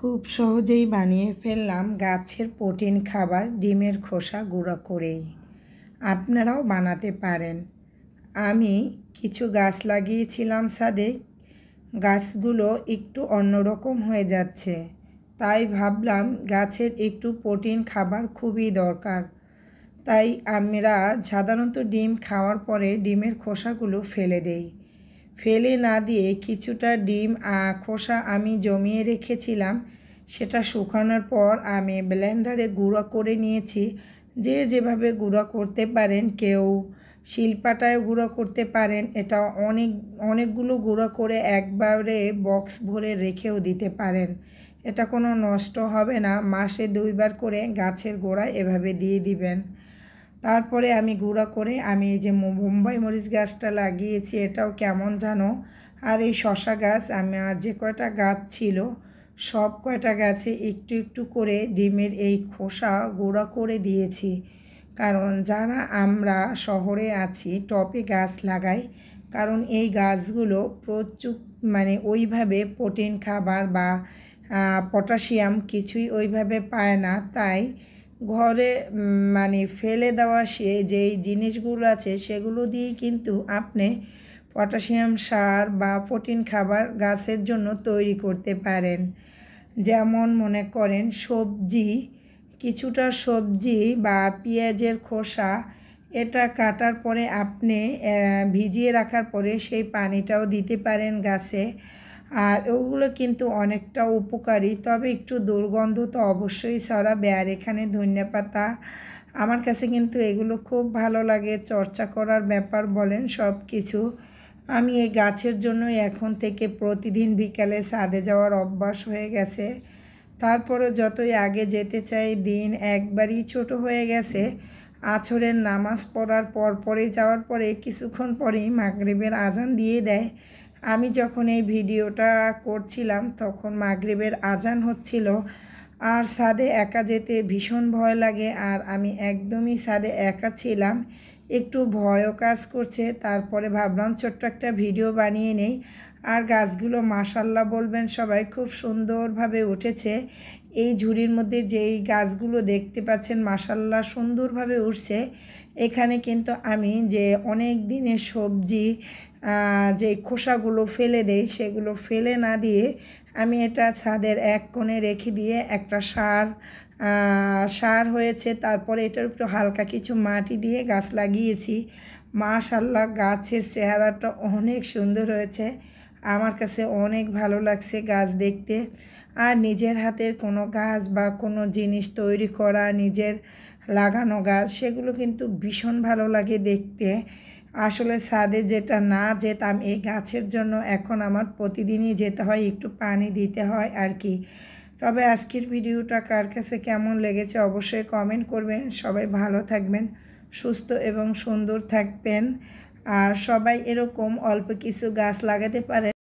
খুব সহজেই বানিয়ে ফেললাম গাছের প্রোটিন খাবার ডিমের খোসা গুঁড়ো করেই আপনারাও বানাতে পারেন আমি কিছু গাছ লাগিয়েছিলাম সাদে গাছগুলো একটু অন্যরকম হয়ে যাচ্ছে তাই ভাবলাম গাছের একটু প্রোটিন খাবার খুবই দরকার তাই আমরা সাধারণত ডিম খাওয়ার পরে ডিমের খোসাগুলো ফেলে দেই ফেলে না দিয়ে কিছুটা ডিম খোসা আমি জমিয়ে রেখেছিলাম সেটা শুকানোর পর আমি ব্লেন্ডারে গুঁড়ো করে নিয়েছি যে যেভাবে গুঁড়ো করতে পারেন কেউ শিল্পাটায় গুঁড়ো করতে পারেন এটা অনেক অনেকগুলো গুঁড়ো করে একবারে বক্স ভরে রেখেও দিতে পারেন এটা কোনো নষ্ট হবে না মাসে দুইবার করে গাছের গোড়ায় এভাবে দিয়ে দিবেন তারপরে আমি গুঁড়া করে আমি এই যে মুম্বাই মরিচ গাছটা লাগিয়েছি এটাও কেমন জানো আর এই শশা গাছ আমার যে কয়টা গাছ ছিল সব কয়টা গাছে একটু একটু করে ডিমের এই খোসা গুঁড়া করে দিয়েছি কারণ যারা আমরা শহরে আছি টপে গাছ লাগাই কারণ এই গাছগুলো প্রচুর মানে ওইভাবে প্রোটিন খাবার বা পটাশিয়াম কিছুই ওইভাবে পায় না তাই ঘরে মানে ফেলে দেওয়া সে যেই জিনিসগুলো আছে সেগুলো দিয়েই কিন্তু আপনি পটাশিয়াম সার বা প্রোটিন খাবার গাছের জন্য তৈরি করতে পারেন যেমন মনে করেন সবজি কিছুটা সবজি বা পেঁয়াজের খোসা এটা কাটার পরে আপনি ভিজিয়ে রাখার পরে সেই পানিটাও দিতে পারেন গাছে আর ওগুলো কিন্তু অনেকটা উপকারী তবে একটু দুর্গন্ধ তো অবশ্যই সারা বেয়ার এখানে ধনিয়া পাতা আমার কাছে কিন্তু এগুলো খুব ভালো লাগে চর্চা করার ব্যাপার বলেন সব কিছু আমি এই গাছের জন্যই এখন থেকে প্রতিদিন বিকালে সাদে যাওয়ার অভ্যাস হয়ে গেছে তারপরে যতই আগে যেতে চাই দিন একবারই ছোট হয়ে গেছে আছরের নামাজ পড়ার পর যাওয়ার পরে কিছুক্ষণ পরেই মাগরীবের আজান দিয়ে দেয় আমি যখন এই ভিডিওটা করছিলাম তখন মাগরীবের আজান হচ্ছিল আর সাদে একা যেতে ভীষণ ভয় লাগে আর আমি একদমই সাদে একা ছিলাম একটু ভয়ও কাজ করছে তারপরে ভাবলাম ছোট্ট একটা ভিডিও বানিয়ে নেই আর গাছগুলো মাসাল্লা বলবেন সবাই খুব সুন্দরভাবে উঠেছে এই ঝুড়ির মধ্যে যেই গাছগুলো দেখতে পাচ্ছেন মাসাল্লা সুন্দরভাবে উঠছে এখানে কিন্তু আমি যে অনেক দিনের সবজি যে খোসাগুলো ফেলে দেই সেগুলো ফেলে না দিয়ে আমি এটা ছাদের এক কোণে রেখে দিয়ে একটা সার সার হয়েছে তারপরে এটার একটু হালকা কিছু মাটি দিয়ে গাছ লাগিয়েছি মাশাল্লাহ গাছের চেহারাটা অনেক সুন্দর হয়েছে আমার কাছে অনেক ভালো লাগছে গাছ দেখতে আর নিজের হাতের কোনো গাছ বা কোনো জিনিস তৈরি করা নিজের লাগানো গাছ সেগুলো কিন্তু ভীষণ ভালো লাগে দেখতে আসলে ছাদে যেটা না যেতাম এই গাছের জন্য এখন আমার প্রতিদিনই যেতে হয় একটু পানি দিতে হয় আর কি তবে আজকের ভিডিওটা কার কাছে কেমন লেগেছে অবশ্যই কমেন্ট করবেন সবাই ভালো থাকবেন সুস্থ এবং সুন্দর থাকবেন আর সবাই এরকম অল্প কিছু গাছ লাগাতে পারে